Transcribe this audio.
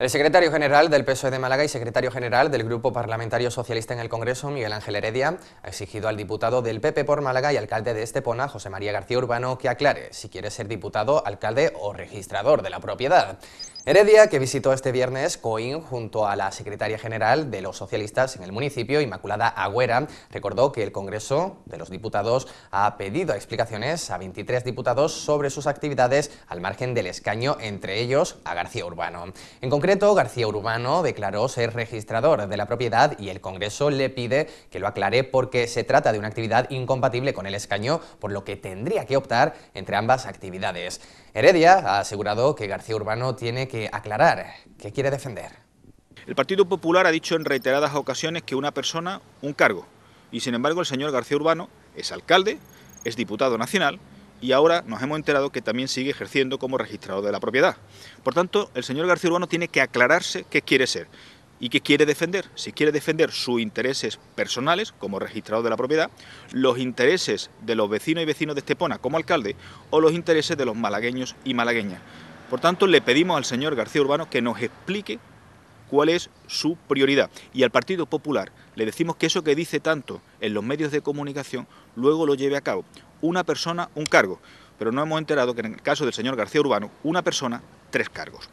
El secretario general del PSOE de Málaga y secretario general del Grupo Parlamentario Socialista en el Congreso, Miguel Ángel Heredia, ha exigido al diputado del PP por Málaga y alcalde de Estepona, José María García Urbano, que aclare si quiere ser diputado, alcalde o registrador de la propiedad. Heredia, que visitó este viernes Coín junto a la secretaria general de los socialistas en el municipio, Inmaculada Agüera, recordó que el Congreso de los Diputados ha pedido explicaciones a 23 diputados sobre sus actividades al margen del escaño, entre ellos a García Urbano. En concreto, García Urbano declaró ser registrador de la propiedad y el Congreso le pide que lo aclare porque se trata de una actividad incompatible con el escaño, por lo que tendría que optar entre ambas actividades. Heredia ha asegurado que García Urbano tiene que aclarar, qué quiere defender. El Partido Popular ha dicho en reiteradas ocasiones que una persona, un cargo. Y sin embargo el señor García Urbano es alcalde, es diputado nacional y ahora nos hemos enterado que también sigue ejerciendo como registrador de la propiedad. Por tanto, el señor García Urbano tiene que aclararse qué quiere ser y qué quiere defender. Si quiere defender sus intereses personales como registrador de la propiedad, los intereses de los vecinos y vecinos de Estepona como alcalde o los intereses de los malagueños y malagueñas. Por tanto, le pedimos al señor García Urbano que nos explique cuál es su prioridad. Y al Partido Popular le decimos que eso que dice tanto en los medios de comunicación luego lo lleve a cabo. Una persona, un cargo. Pero no hemos enterado que en el caso del señor García Urbano, una persona, tres cargos.